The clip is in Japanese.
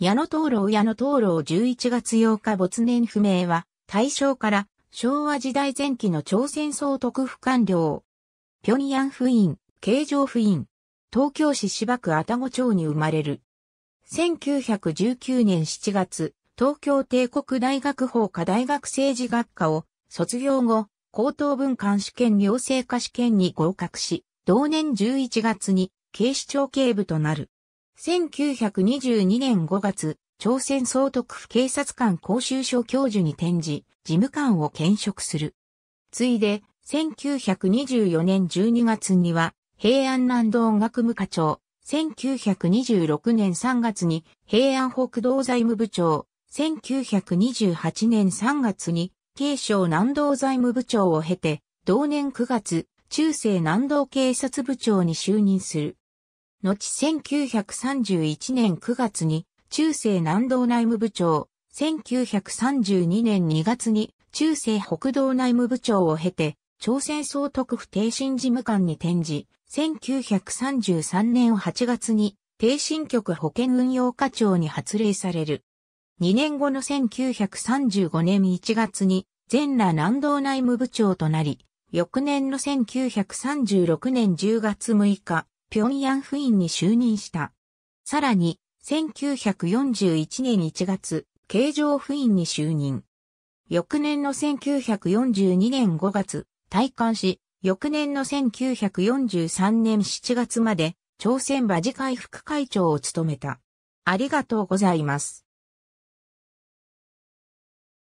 矢野灯籠矢野灯籠11月8日没年不明は、大正から昭和時代前期の朝鮮総督府官僚。平壌府院、京城府院、東京市芝区愛宕町に生まれる。1919年7月、東京帝国大学法科大学政治学科を卒業後、高等文官試験行政科試験に合格し、同年11月に警視庁警部となる。1922年5月、朝鮮総督府警察官講習所教授に転じ、事務官を兼職する。ついで、1924年12月には、平安南道学務部課長、1926年3月に平安北道財務部長、1928年3月に警省南道財務部長を経て、同年9月、中世南道警察部長に就任する。後1931年9月に中世南道内務部長、1932年2月に中世北道内務部長を経て、朝鮮総督府帝心事務官に転じ、1933年8月に帝心局保健運用課長に発令される。2年後の1935年1月に全羅南道内務部長となり、翌年の1936年10月6日、平壌府院に就任した。さらに、1941年1月、京城府院に就任。翌年の1942年5月、退官し、翌年の1943年7月まで、朝鮮馬事会副会長を務めた。ありがとうございます。